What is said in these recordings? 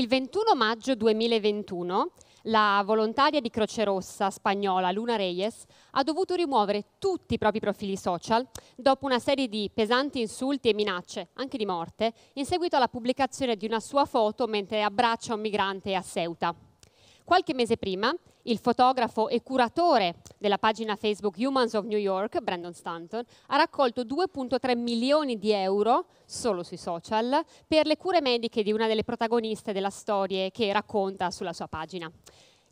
Il 21 maggio 2021 la volontaria di Croce Rossa spagnola Luna Reyes ha dovuto rimuovere tutti i propri profili social dopo una serie di pesanti insulti e minacce, anche di morte, in seguito alla pubblicazione di una sua foto mentre abbraccia un migrante a Ceuta. Qualche mese prima, il fotografo e curatore della pagina Facebook Humans of New York, Brandon Stanton, ha raccolto 2,3 milioni di euro solo sui social per le cure mediche di una delle protagoniste della storia che racconta sulla sua pagina.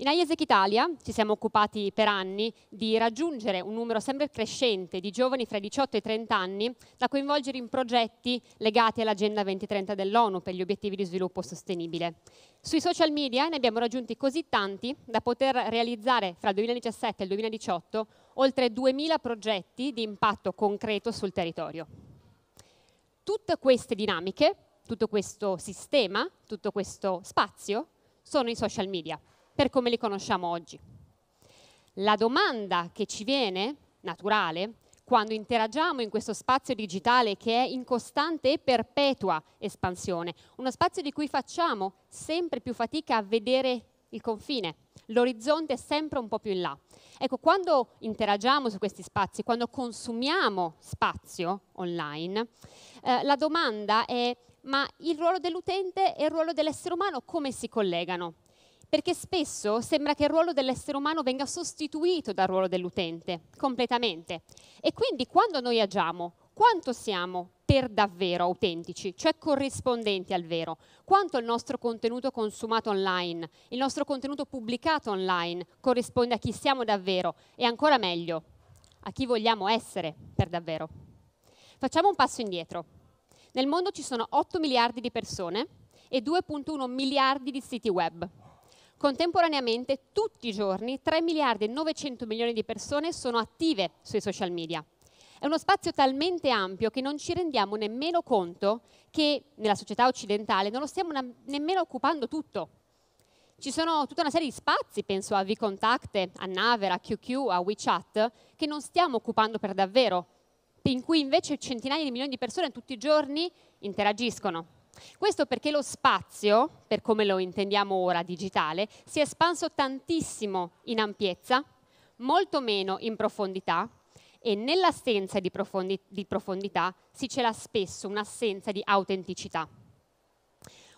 In IESEC Italia ci siamo occupati per anni di raggiungere un numero sempre crescente di giovani fra i 18 e i 30 anni da coinvolgere in progetti legati all'Agenda 2030 dell'ONU per gli obiettivi di sviluppo sostenibile. Sui social media ne abbiamo raggiunti così tanti da poter realizzare fra il 2017 e il 2018 oltre 2.000 progetti di impatto concreto sul territorio. Tutte queste dinamiche, tutto questo sistema, tutto questo spazio sono i social media per come li conosciamo oggi. La domanda che ci viene, naturale, quando interagiamo in questo spazio digitale che è in costante e perpetua espansione, uno spazio di cui facciamo sempre più fatica a vedere il confine, l'orizzonte è sempre un po' più in là. Ecco, quando interagiamo su questi spazi, quando consumiamo spazio online, eh, la domanda è ma il ruolo dell'utente e il ruolo dell'essere umano come si collegano? perché spesso sembra che il ruolo dell'essere umano venga sostituito dal ruolo dell'utente completamente. E quindi quando noi agiamo, quanto siamo per davvero autentici, cioè corrispondenti al vero, quanto il nostro contenuto consumato online, il nostro contenuto pubblicato online corrisponde a chi siamo davvero e ancora meglio, a chi vogliamo essere per davvero. Facciamo un passo indietro. Nel mondo ci sono 8 miliardi di persone e 2.1 miliardi di siti web. Contemporaneamente, tutti i giorni, 3 miliardi e 900 milioni di persone sono attive sui social media. È uno spazio talmente ampio che non ci rendiamo nemmeno conto che nella società occidentale non lo stiamo nemmeno occupando tutto. Ci sono tutta una serie di spazi, penso a Vcontact, a Naver, a QQ, a WeChat, che non stiamo occupando per davvero, in cui invece centinaia di milioni di persone tutti i giorni interagiscono. Questo perché lo spazio, per come lo intendiamo ora digitale, si è espanso tantissimo in ampiezza, molto meno in profondità e nell'assenza di, profondi di, profondità si cela spesso un'assenza di autenticità.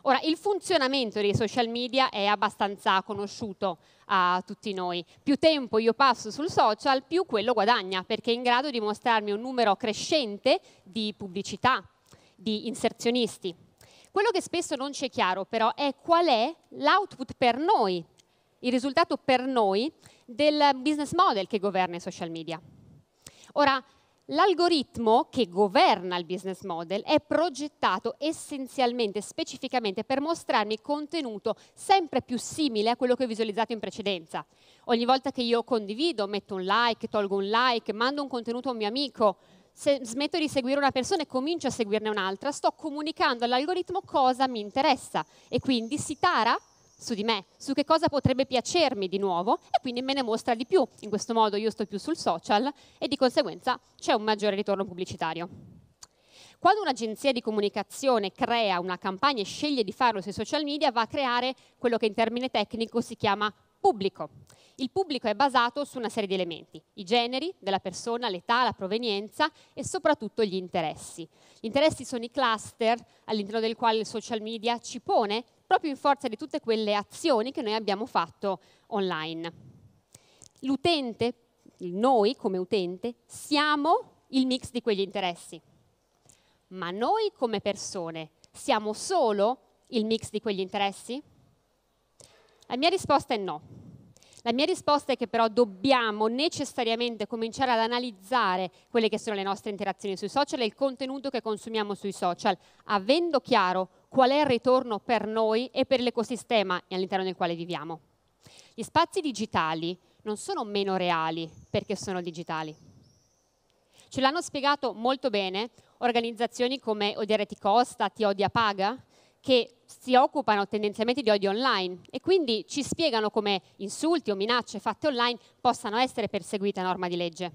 Ora, il funzionamento dei social media è abbastanza conosciuto a tutti noi. Più tempo io passo sul social, più quello guadagna, perché è in grado di mostrarmi un numero crescente di pubblicità, di inserzionisti. Quello che spesso non ci è chiaro però è qual è l'output per noi, il risultato per noi del business model che governa i social media. Ora, l'algoritmo che governa il business model è progettato essenzialmente, specificamente per mostrarmi contenuto sempre più simile a quello che ho visualizzato in precedenza. Ogni volta che io condivido, metto un like, tolgo un like, mando un contenuto a un mio amico, se smetto di seguire una persona e comincio a seguirne un'altra, sto comunicando all'algoritmo cosa mi interessa e quindi si tara su di me, su che cosa potrebbe piacermi di nuovo e quindi me ne mostra di più. In questo modo io sto più sul social e di conseguenza c'è un maggiore ritorno pubblicitario. Quando un'agenzia di comunicazione crea una campagna e sceglie di farlo sui social media, va a creare quello che in termine tecnico si chiama pubblico. Il pubblico è basato su una serie di elementi, i generi della persona, l'età, la provenienza e soprattutto gli interessi. Gli interessi sono i cluster all'interno del quale il social media ci pone proprio in forza di tutte quelle azioni che noi abbiamo fatto online. L'utente, noi come utente, siamo il mix di quegli interessi, ma noi come persone siamo solo il mix di quegli interessi? La mia risposta è no. La mia risposta è che però dobbiamo necessariamente cominciare ad analizzare quelle che sono le nostre interazioni sui social e il contenuto che consumiamo sui social, avendo chiaro qual è il ritorno per noi e per l'ecosistema all'interno del quale viviamo. Gli spazi digitali non sono meno reali perché sono digitali. Ce l'hanno spiegato molto bene organizzazioni come Odiare ti costa, Ti odia paga, che si occupano tendenzialmente di odio online e quindi ci spiegano come insulti o minacce fatte online possano essere perseguite a norma di legge.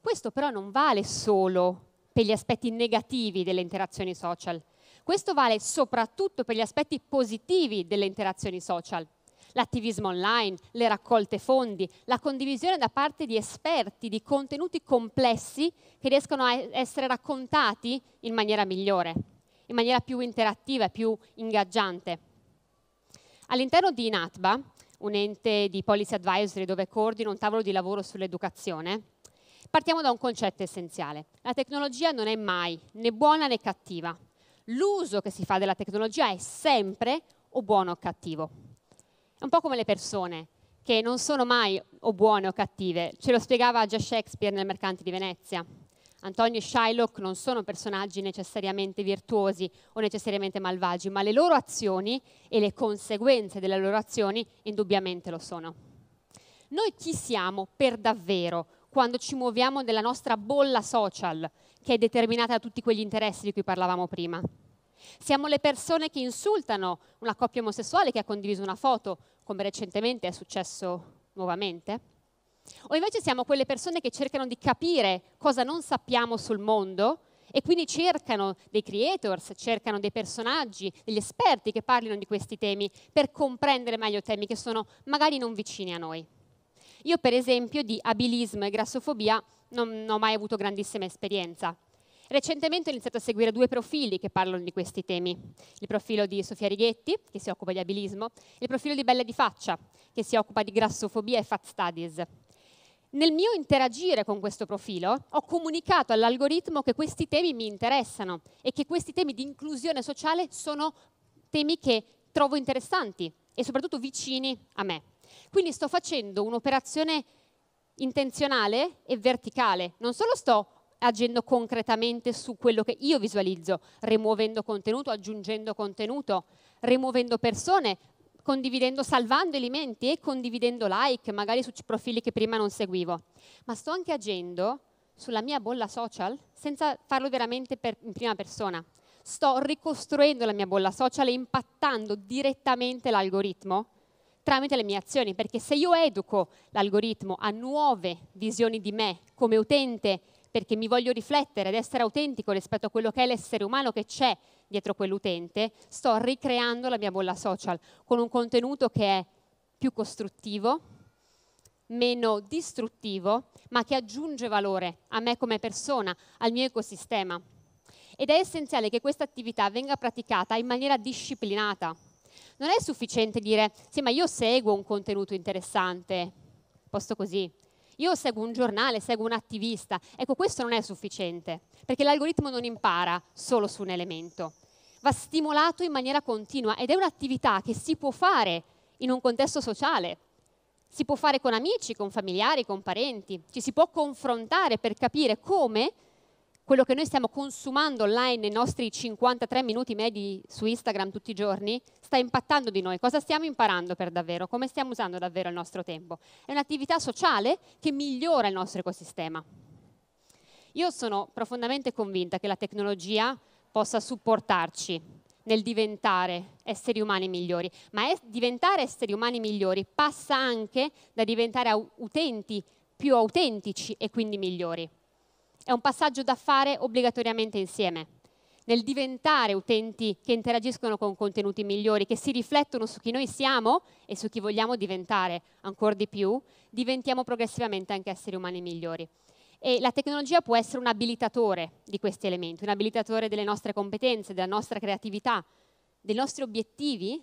Questo però non vale solo per gli aspetti negativi delle interazioni social. Questo vale soprattutto per gli aspetti positivi delle interazioni social. L'attivismo online, le raccolte fondi, la condivisione da parte di esperti di contenuti complessi che riescono a essere raccontati in maniera migliore in maniera più interattiva e più ingaggiante. All'interno di INATBA, un ente di policy advisory dove coordino un tavolo di lavoro sull'educazione, partiamo da un concetto essenziale. La tecnologia non è mai né buona né cattiva. L'uso che si fa della tecnologia è sempre o buono o cattivo. È un po' come le persone, che non sono mai o buone o cattive. Ce lo spiegava già Shakespeare nel Mercante di Venezia. Antonio e Shylock non sono personaggi necessariamente virtuosi o necessariamente malvagi, ma le loro azioni e le conseguenze delle loro azioni indubbiamente lo sono. Noi chi siamo per davvero quando ci muoviamo nella nostra bolla social che è determinata da tutti quegli interessi di cui parlavamo prima? Siamo le persone che insultano una coppia omosessuale che ha condiviso una foto, come recentemente è successo nuovamente? O invece siamo quelle persone che cercano di capire cosa non sappiamo sul mondo e quindi cercano dei creators, cercano dei personaggi, degli esperti che parlino di questi temi per comprendere meglio temi che sono magari non vicini a noi. Io per esempio di abilismo e grassofobia non, non ho mai avuto grandissima esperienza. Recentemente ho iniziato a seguire due profili che parlano di questi temi. Il profilo di Sofia Righetti, che si occupa di abilismo, e il profilo di Bella di Faccia, che si occupa di grassofobia e fat studies. Nel mio interagire con questo profilo ho comunicato all'algoritmo che questi temi mi interessano e che questi temi di inclusione sociale sono temi che trovo interessanti e soprattutto vicini a me. Quindi sto facendo un'operazione intenzionale e verticale. Non solo sto agendo concretamente su quello che io visualizzo, rimuovendo contenuto, aggiungendo contenuto, rimuovendo persone, condividendo, salvando elementi e condividendo like, magari su profili che prima non seguivo, ma sto anche agendo sulla mia bolla social senza farlo veramente per, in prima persona. Sto ricostruendo la mia bolla social e impattando direttamente l'algoritmo tramite le mie azioni, perché se io educo l'algoritmo a nuove visioni di me come utente perché mi voglio riflettere ed essere autentico rispetto a quello che è l'essere umano che c'è dietro quell'utente, sto ricreando la mia bolla social con un contenuto che è più costruttivo, meno distruttivo, ma che aggiunge valore a me come persona, al mio ecosistema. Ed è essenziale che questa attività venga praticata in maniera disciplinata. Non è sufficiente dire, sì, ma io seguo un contenuto interessante, posto così, io seguo un giornale, seguo un attivista. Ecco, questo non è sufficiente, perché l'algoritmo non impara solo su un elemento, va stimolato in maniera continua ed è un'attività che si può fare in un contesto sociale. Si può fare con amici, con familiari, con parenti, ci si può confrontare per capire come quello che noi stiamo consumando online nei nostri 53 minuti medi su Instagram tutti i giorni, sta impattando di noi. Cosa stiamo imparando per davvero? Come stiamo usando davvero il nostro tempo? È un'attività sociale che migliora il nostro ecosistema. Io sono profondamente convinta che la tecnologia possa supportarci nel diventare esseri umani migliori, ma diventare esseri umani migliori passa anche da diventare utenti più autentici e quindi migliori. È un passaggio da fare obbligatoriamente insieme nel diventare utenti che interagiscono con contenuti migliori, che si riflettono su chi noi siamo e su chi vogliamo diventare ancora di più, diventiamo progressivamente anche esseri umani migliori. E la tecnologia può essere un abilitatore di questi elementi, un abilitatore delle nostre competenze, della nostra creatività, dei nostri obiettivi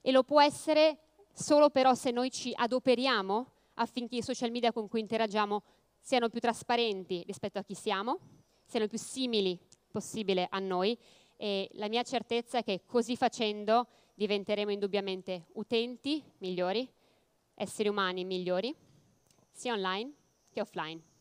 e lo può essere solo però se noi ci adoperiamo affinché i social media con cui interagiamo siano più trasparenti rispetto a chi siamo, siano più simili possibile a noi e la mia certezza è che così facendo diventeremo indubbiamente utenti migliori, esseri umani migliori, sia online che offline.